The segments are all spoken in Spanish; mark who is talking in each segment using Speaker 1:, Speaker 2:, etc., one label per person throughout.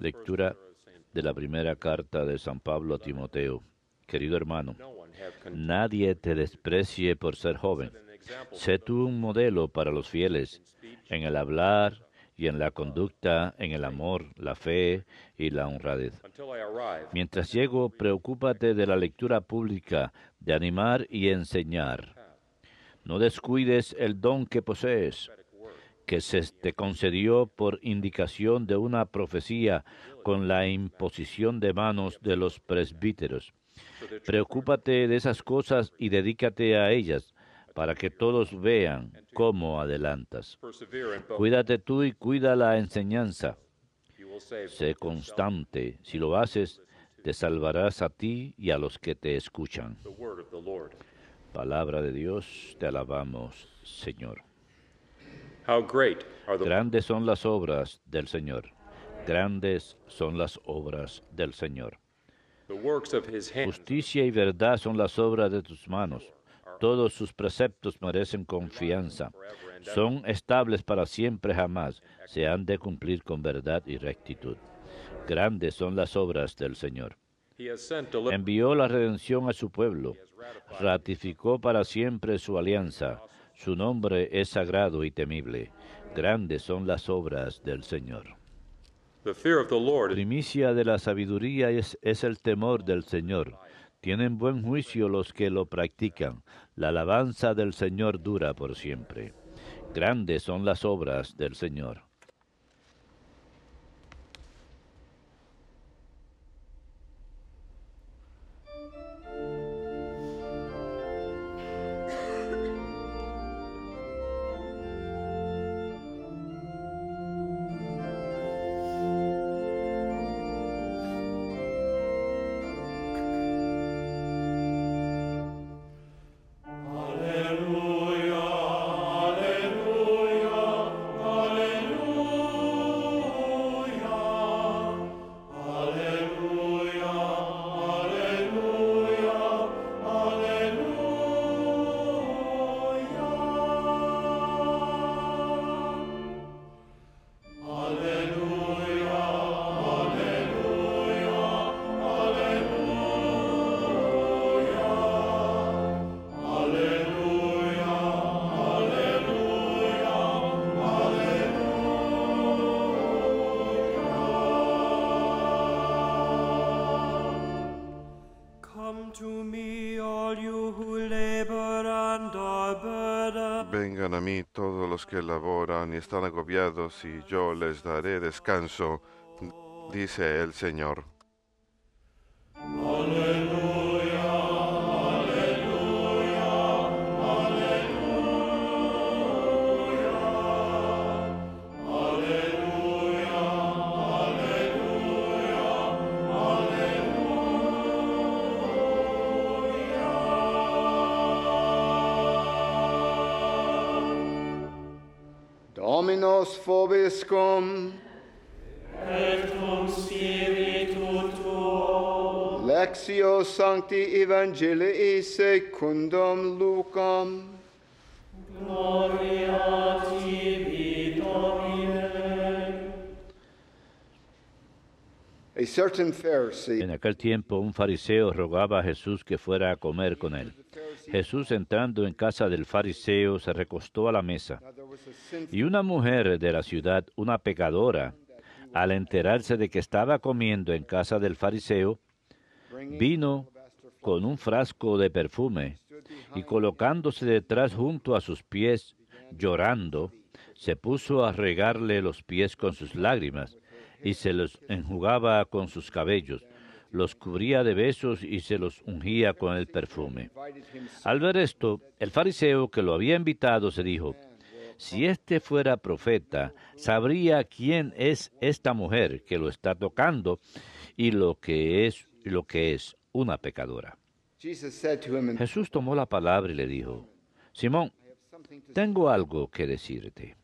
Speaker 1: Lectura de la primera carta de San Pablo a Timoteo. Querido hermano, nadie te desprecie por ser joven. Sé tú un modelo para los fieles en el hablar y en la conducta, en el amor, la fe y la honradez. Mientras llego, preocúpate de la lectura pública, de animar y enseñar. No descuides el don que posees, que se te concedió por indicación de una profecía con la imposición de manos de los presbíteros. Preocúpate de esas cosas y dedícate a ellas para que todos vean cómo adelantas. Cuídate tú y cuida la enseñanza. Sé constante. Si lo haces, te salvarás a ti y a los que te escuchan. Palabra de Dios, te alabamos, Señor. Grandes son las obras del Señor. Grandes son las obras del Señor. Justicia y verdad son las obras de tus manos. Todos sus preceptos merecen confianza. Son estables para siempre jamás. Se han de cumplir con verdad y rectitud. Grandes son las obras del Señor. Envió la redención a su pueblo. Ratificó para siempre su alianza. Su nombre es sagrado y temible. Grandes son las obras del Señor. La Primicia de la sabiduría es el temor del Señor. Tienen buen juicio los que lo practican. La alabanza del Señor dura por siempre. Grandes son las obras del Señor.
Speaker 2: que laboran y están agobiados y yo les daré descanso, dice el Señor.
Speaker 1: Dominos Fobiscum. Et cum spiritu tuo.
Speaker 2: Lectio Sancti Evangelii secundum Lucam.
Speaker 1: Gloria tibi, Domine. A certain Pharisee. En aquel tiempo un fariseo rogaba a Jesús que fuera a comer con él. Jesús entrando en casa del fariseo se recostó a la mesa. Y una mujer de la ciudad, una pecadora, al enterarse de que estaba comiendo en casa del fariseo, vino con un frasco de perfume y colocándose detrás junto a sus pies, llorando, se puso a regarle los pies con sus lágrimas y se los enjugaba con sus cabellos los cubría de besos y se los ungía con el perfume. Al ver esto, el fariseo que lo había invitado se dijo, si este fuera profeta, sabría quién es esta mujer que lo está tocando y lo que es, lo que es una pecadora. Jesús tomó la palabra y le dijo, Simón, tengo algo que decirte.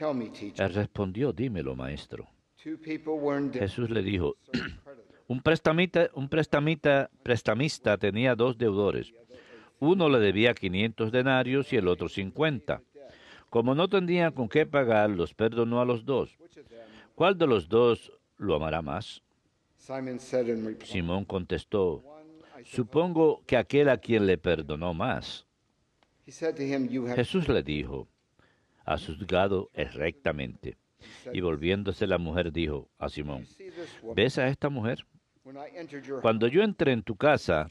Speaker 3: Él
Speaker 1: respondió, dímelo, maestro. Jesús le dijo, un prestamita, un prestamista tenía dos deudores. Uno le debía 500 denarios y el otro 50. Como no tenían con qué pagar, los perdonó a los dos. ¿Cuál de los dos lo amará más? Simón contestó, supongo que aquel a quien le perdonó más.
Speaker 2: Jesús
Speaker 1: le dijo, has juzgado rectamente. Y volviéndose la mujer dijo a Simón, ¿ves a esta mujer? Cuando yo entré en tu casa,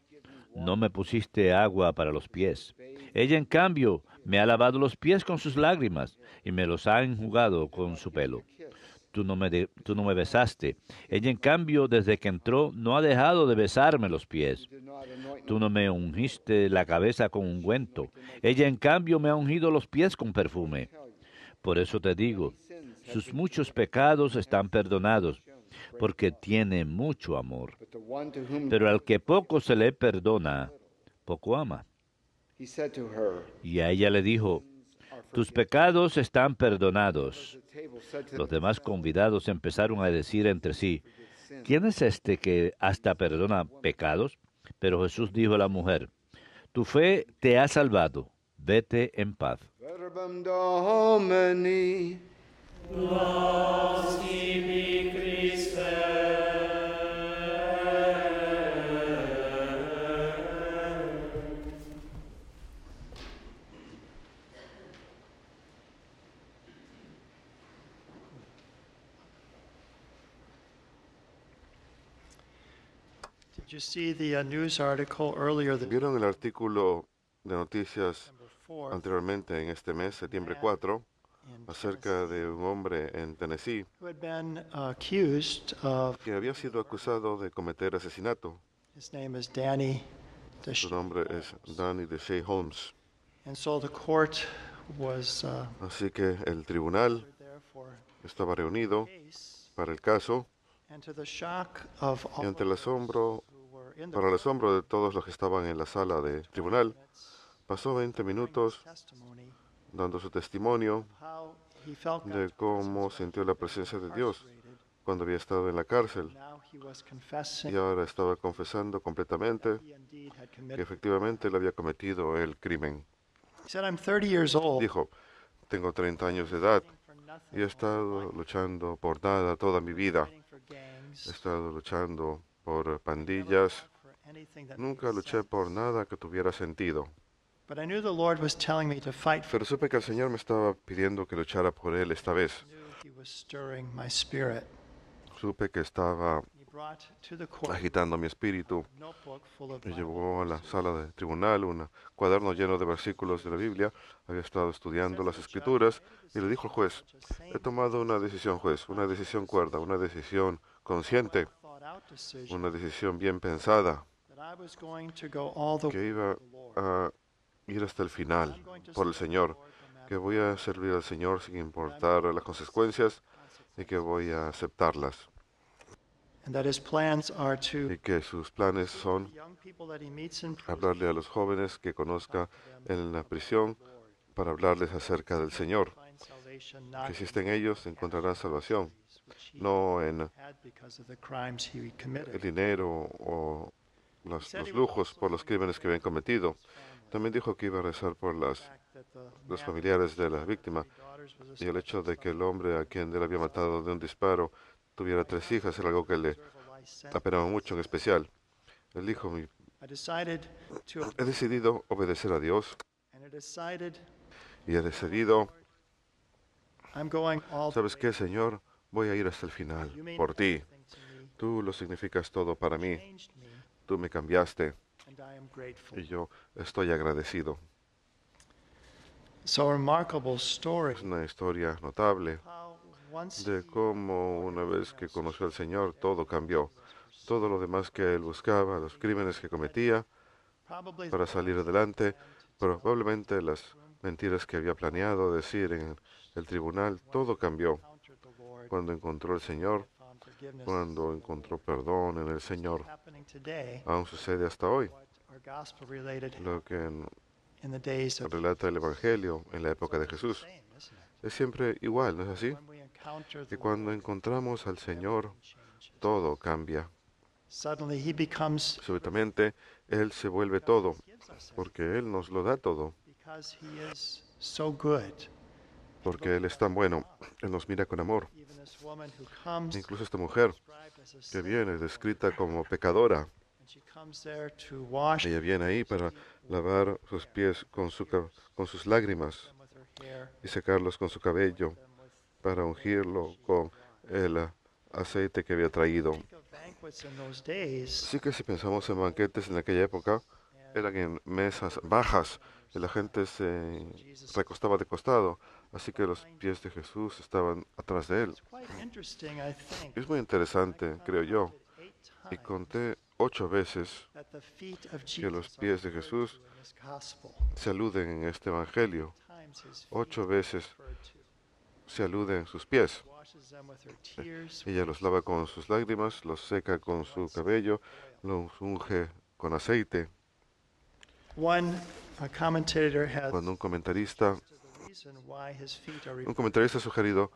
Speaker 1: no me pusiste agua para los pies. Ella, en cambio, me ha lavado los pies con sus lágrimas y me los ha enjugado con su pelo. Tú no, me besaste. Ella, en cambio, desde que entró, no ha dejado de besarme los pies. Tú no me ungiste la cabeza con ungüento. Ella, en cambio, me ha ungido los pies con perfume. Por eso te digo, sus muchos pecados están perdonados porque tiene mucho amor. Pero al que poco se le perdona, poco ama. Y a ella le dijo, tus pecados están perdonados. Los demás convidados empezaron a decir entre sí, ¿quién es este que hasta perdona pecados? Pero Jesús dijo a la mujer, tu fe te ha salvado, vete en paz.
Speaker 2: Uh, ¿Vieron el artículo de noticias anteriormente en este mes, septiembre 4, acerca de un hombre en Tennessee que había sido acusado de cometer asesinato? Su nombre es Danny DeShay Holmes. Uh, Así que el tribunal estaba reunido para el caso y ante el asombro para el asombro de todos los que estaban en la sala de tribunal, pasó 20 minutos dando su testimonio de cómo sintió la presencia de Dios cuando había estado en la cárcel y ahora estaba confesando completamente que efectivamente le había cometido el crimen. Dijo, tengo 30 años de edad y he estado luchando por nada toda mi vida. He estado luchando por pandillas. Nunca luché por nada que tuviera sentido. Pero supe que el Señor me estaba pidiendo que luchara por Él esta vez. Supe que estaba agitando mi espíritu. Me llevó a la sala de tribunal un cuaderno lleno de versículos de la Biblia. Había estado estudiando las escrituras y le dijo al juez, he tomado una decisión, juez, una decisión cuerda, una decisión consciente una decisión bien pensada, que iba a ir hasta el final por el Señor, que voy a servir al Señor sin importar las consecuencias y que voy a aceptarlas. Y que sus planes son hablarle a los jóvenes que conozca en la prisión para hablarles acerca del Señor que si en ellos encontrarán salvación, no en el dinero o los, lujos por los crímenes que habían cometido. También dijo que iba a rezar por las, los familiares de la víctima y el hecho de que el hombre a quien él había matado de un disparo tuviera tres hijas era algo que le apenaba mucho en especial. Él dijo,
Speaker 3: he
Speaker 2: decidido obedecer a Dios y he decidido ¿Sabes qué, Señor? Voy a ir hasta el final por ti. Tú lo significas todo para mí. Tú me cambiaste y yo estoy agradecido. Es una historia notable de cómo una vez que conoció al Señor todo cambió. Todo lo demás que él buscaba, los crímenes que cometía para salir adelante, probablemente las mentiras que había planeado decir en el tribunal, todo cambió. Cuando encontró el Señor, cuando encontró perdón en el Señor, aún sucede hasta hoy. Lo que relata el Evangelio en la época de Jesús es siempre igual, ¿no es así? Y cuando encontramos al Señor, todo cambia. Súbitamente, Él se vuelve todo, porque Él nos lo da todo porque Él es tan bueno, Él nos mira con amor. Incluso esta mujer que viene descrita como pecadora, ella viene ahí para lavar sus pies con, con sus lágrimas y secarlos con su cabello para ungirlo con el aceite que había traído. Así que si pensamos en banquetes en aquella época, eran en mesas bajas y eh, la gente se recostaba de costado, así que los pies de Jesús estaban atrás de él. Es muy interesante, creo yo, y conté ocho veces que los pies de Jesús se aluden en este Evangelio. Ocho veces se aluden sus pies.
Speaker 3: Eh, ella
Speaker 2: los lava con sus lágrimas, los seca con su cabello, los unge con aceite. Cuando un comentarista, un comentarista ha sugerido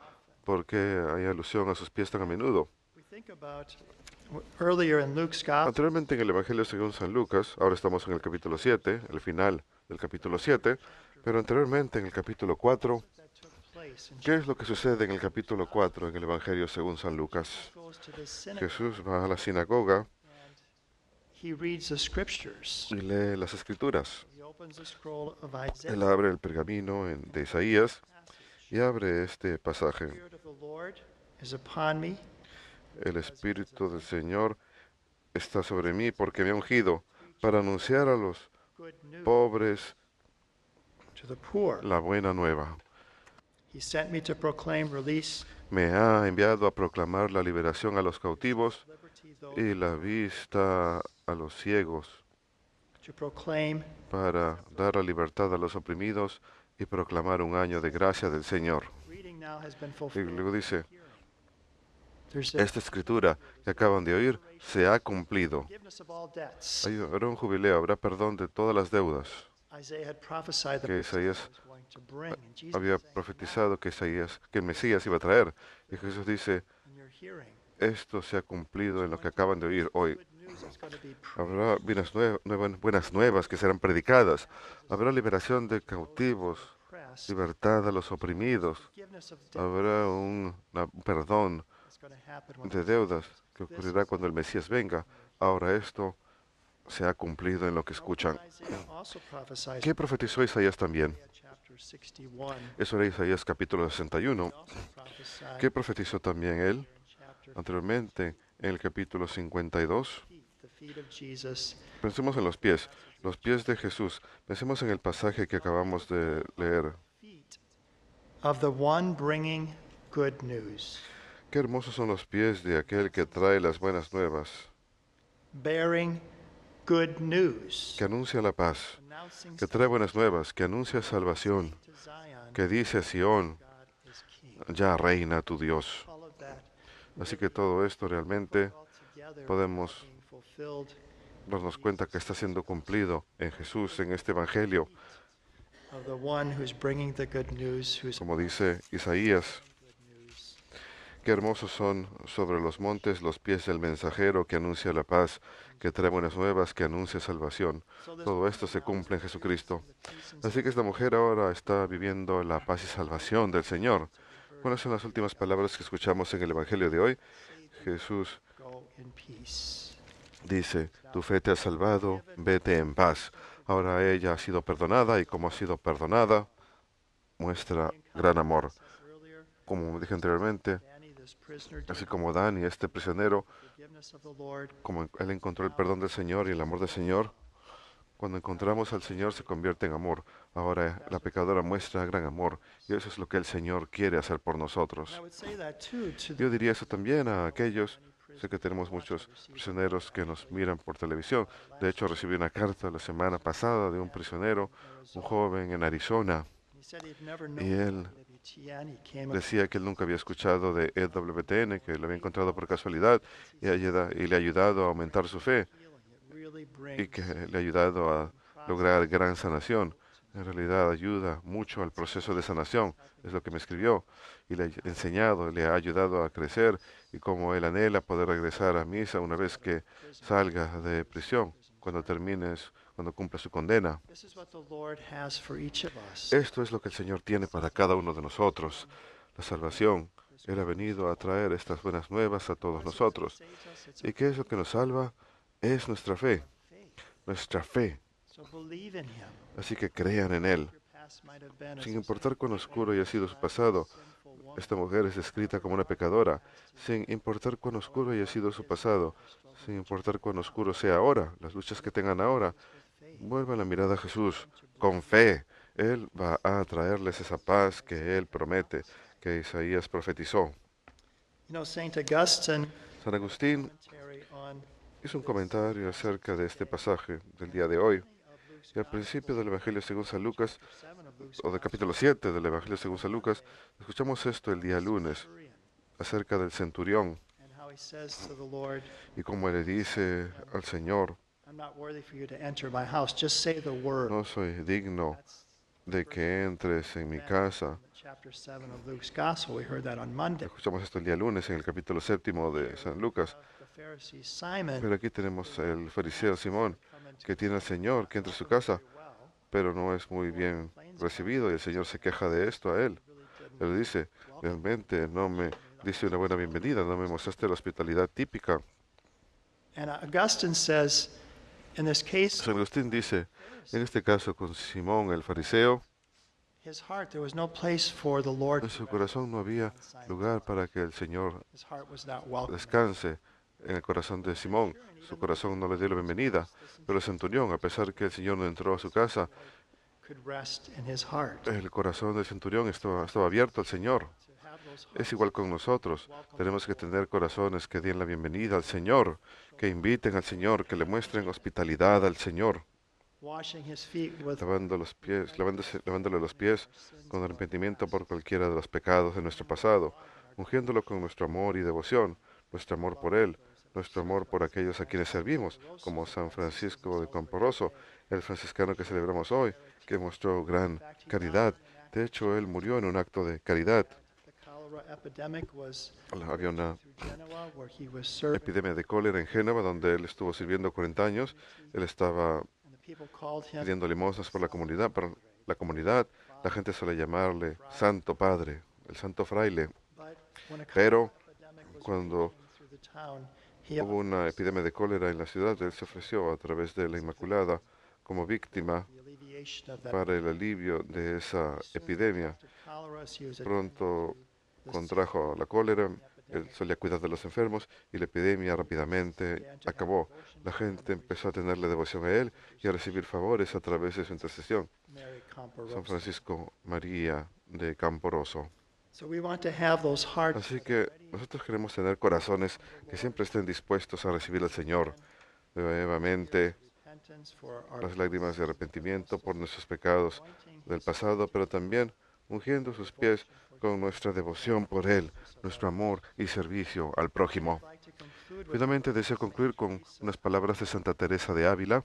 Speaker 2: por qué hay alusión a sus pies tan a menudo. Anteriormente en el Evangelio según San Lucas, ahora estamos en el capítulo 7, el final del capítulo 7, pero anteriormente en el capítulo 4, ¿qué es lo que sucede en el capítulo 4 en el Evangelio según San Lucas? Jesús va a la sinagoga
Speaker 3: y lee
Speaker 2: las escrituras. Él abre el pergamino de Isaías y abre este pasaje. El Espíritu del Señor está sobre mí porque me ha ungido para anunciar a los pobres la buena nueva. Me ha enviado a proclamar la liberación a los cautivos y la vista a los ciegos para dar la libertad a los oprimidos y proclamar un año de gracia del Señor.
Speaker 3: Y luego
Speaker 2: dice, esta escritura que acaban de oír se ha cumplido. Habrá un jubileo, habrá perdón de todas las deudas que Isaías había profetizado que Isaías, que el Mesías iba a traer. Y Jesús dice, esto se ha cumplido en lo que acaban de oír hoy. Habrá buenas nuevas que serán predicadas. Habrá liberación de cautivos, libertad a los oprimidos. Habrá un, perdón de deudas que ocurrirá cuando el Mesías venga. Ahora esto se ha cumplido en lo que escuchan.
Speaker 3: ¿Qué profetizó Isaías también? Eso
Speaker 2: era Isaías capítulo 61. ¿Qué profetizó también él? anteriormente en el capítulo 52. Pensemos en los pies, los pies de Jesús. Pensemos en el pasaje que acabamos de leer. Qué hermosos son los pies de aquel que trae las buenas nuevas.
Speaker 3: Que
Speaker 2: anuncia la paz, que trae buenas nuevas, que anuncia salvación, que dice a Sión, ya reina tu Dios. Así que todo esto realmente podemos darnos cuenta que está siendo cumplido en Jesús, en este Evangelio. Como dice Isaías, qué hermosos son sobre los montes los pies del mensajero que anuncia la paz, que trae buenas nuevas, que anuncia salvación. Todo esto se cumple en Jesucristo. Así que esta mujer ahora está viviendo la paz y salvación del Señor. ¿Cuáles son las últimas palabras que escuchamos en el Evangelio de hoy. Jesús dice, tu fe te ha salvado, vete en paz. Ahora ella ha sido perdonada y como ha sido perdonada, muestra gran amor. Como dije anteriormente, así como Dani, este prisionero, como él encontró el perdón del Señor y el amor del Señor, cuando encontramos al Señor se convierte en amor. Ahora la pecadora muestra gran amor y eso es lo que el Señor quiere hacer por nosotros. Yo diría eso también a aquellos, sé que tenemos muchos prisioneros que nos miran por televisión. De hecho, recibí una carta la semana pasada de un prisionero, un joven en Arizona, y él decía que él nunca había escuchado de EWTN, que lo había encontrado por casualidad y, y le ha ayudado a aumentar su fe y que le ha ayudado a lograr gran sanación. En realidad ayuda mucho al proceso de sanación, es lo que me escribió, y le ha enseñado, le ha ayudado a crecer, y como él anhela poder regresar a misa una vez que salga de prisión, cuando termines, cuando cumpla su condena. Esto es lo que el Señor tiene para cada uno de nosotros, la salvación. Él ha venido a traer estas buenas nuevas a todos nosotros. ¿Y qué es lo que nos salva? es nuestra fe. Nuestra fe. Así que crean en Él. Sin importar cuán oscuro haya sido su pasado, esta mujer es descrita como una pecadora. Sin importar cuán oscuro haya sido su pasado, sin importar cuán oscuro sea ahora, las luchas que tengan ahora, vuelvan la mirada a Jesús con fe. Él va a traerles esa paz que Él promete, que Isaías profetizó.
Speaker 3: San
Speaker 2: Agustín hizo un comentario acerca de este pasaje del día de hoy. Y al principio del Evangelio según San Lucas, o del capítulo 7 del Evangelio según San Lucas, escuchamos esto el día lunes, acerca del centurión, y como le dice al Señor, no soy digno de que entres en mi casa. Escuchamos esto el día lunes en el capítulo 7 de San Lucas. Pero aquí tenemos el fariseo Simón, que tiene al Señor, que entra a su casa, pero no es muy bien recibido y el Señor se queja de esto a él. Él dice, realmente no me dice una buena bienvenida, no me mostraste la hospitalidad típica.
Speaker 3: San Agustín
Speaker 2: dice, en este caso con Simón el fariseo, en su corazón no había lugar para que el Señor descanse en el corazón de Simón. Su corazón no le dio la bienvenida, pero el centurión, a pesar que el Señor no entró a su casa, el corazón del centurión estaba, abierto al Señor. Es igual con nosotros. Tenemos que tener corazones que den la bienvenida al Señor, que inviten al Señor, que le muestren hospitalidad al Señor.
Speaker 3: los
Speaker 2: pies, lavándole los pies con arrepentimiento por cualquiera de los pecados de nuestro pasado, ungiéndolo con nuestro amor y devoción, nuestro amor por Él, nuestro amor por aquellos a quienes servimos, como San Francisco de Comporoso, el franciscano que celebramos hoy, que mostró gran caridad. De hecho, él murió en un acto de caridad. Había una epidemia de cólera en Génova, donde él estuvo sirviendo 40 años. Él estaba pidiendo limosnas por la comunidad. Por la comunidad, la gente suele llamarle Santo Padre, el Santo Fraile. Pero cuando Hubo una epidemia de cólera en la ciudad. Él se ofreció a través de la Inmaculada como víctima para el alivio de esa epidemia. Pronto contrajo la cólera, él solía cuidar de los enfermos y la epidemia rápidamente acabó. La gente empezó a tenerle devoción a él y a recibir favores a través de su intercesión. San Francisco María de Camporoso. Así que nosotros queremos tener corazones que siempre estén dispuestos a recibir al Señor nuevamente, las lágrimas de arrepentimiento por nuestros pecados del pasado, pero también ungiendo sus pies con nuestra devoción por Él, nuestro amor y servicio al prójimo. Finalmente deseo concluir con unas palabras de Santa Teresa de Ávila.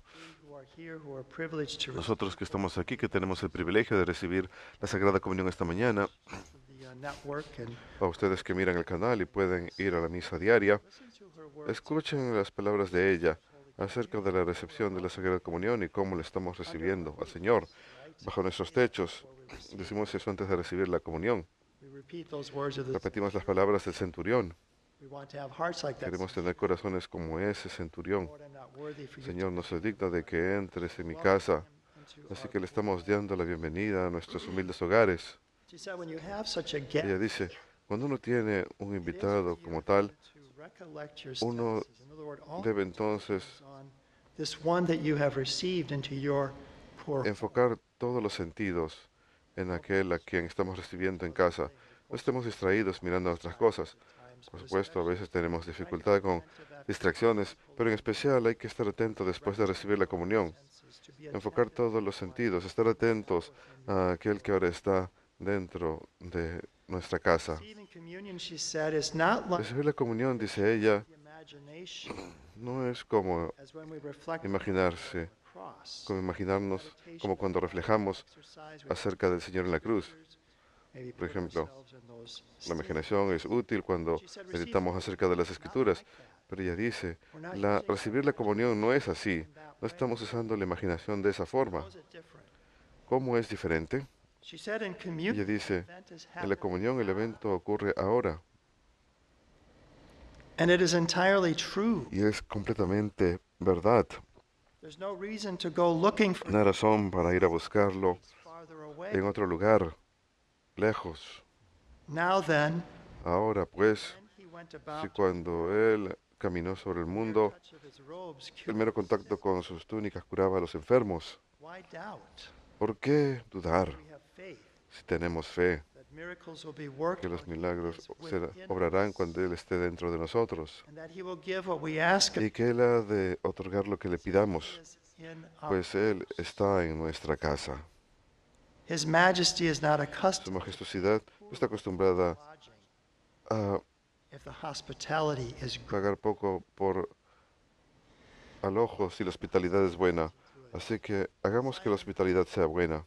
Speaker 2: Nosotros que estamos aquí, que tenemos el privilegio de recibir la Sagrada Comunión esta mañana, a ustedes que miran el canal y pueden ir a la misa diaria, escuchen las palabras de ella acerca de la recepción de la Sagrada Comunión y cómo le estamos recibiendo al Señor bajo nuestros techos. Decimos eso antes de recibir la comunión.
Speaker 3: Repetimos
Speaker 2: las palabras del centurión. Queremos tener corazones como ese centurión. Señor, no se digna de que entres en mi casa. Así que le estamos dando la bienvenida a nuestros humildes hogares. Ella dice, cuando uno tiene un invitado como tal, uno debe entonces enfocar todos los sentidos en aquel a quien estamos recibiendo en casa. No estemos distraídos mirando otras cosas. Por supuesto, a veces tenemos dificultad con distracciones, pero en especial hay que estar atento después de recibir la comunión. Enfocar todos los sentidos, estar atentos a aquel que ahora está dentro de nuestra casa.
Speaker 3: Recibir
Speaker 2: la comunión, dice ella, no es como imaginarse, como imaginarnos, como cuando reflejamos acerca del Señor en la cruz. Por ejemplo, la imaginación es útil cuando meditamos acerca de las escrituras, pero ella dice, la, recibir la comunión no es así, no estamos usando la imaginación de esa forma. ¿Cómo es diferente?
Speaker 3: Ella
Speaker 2: dice, en la comunión el evento ocurre ahora. Y es completamente verdad.
Speaker 3: No hay
Speaker 2: razón para ir a buscarlo en otro lugar, lejos. Ahora pues, si cuando él caminó sobre el mundo, el mero contacto con sus túnicas curaba a los enfermos, ¿por qué dudar? si tenemos fe,
Speaker 3: que los milagros se obrarán
Speaker 2: cuando Él esté dentro de nosotros y que Él ha de otorgar lo que le pidamos, pues Él está en nuestra casa. Su majestuosidad no está acostumbrada a pagar poco por alojos si la hospitalidad es buena. Así que hagamos que la hospitalidad sea buena.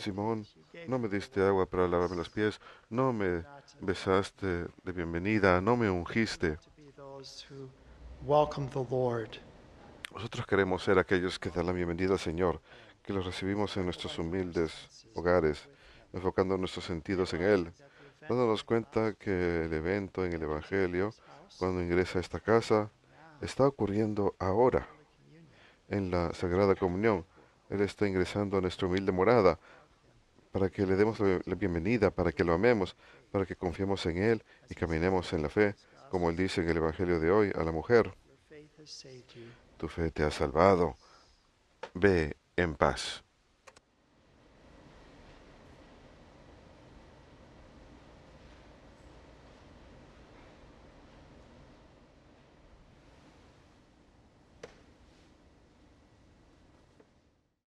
Speaker 2: Simón, no me diste agua para lavarme los pies, no me besaste de bienvenida, no me ungiste. Nosotros queremos ser aquellos que dan la bienvenida al Señor, que los recibimos en nuestros humildes hogares, enfocando nuestros sentidos en Él, dándonos cuenta que el evento en el Evangelio, cuando ingresa a esta casa, está ocurriendo ahora, en la Sagrada Comunión él está ingresando a nuestra humilde morada para que le demos la bienvenida, para que lo amemos, para que confiemos en Él y caminemos en la fe, como Él dice en el Evangelio de hoy a la mujer. Tu fe te ha salvado. Ve en paz.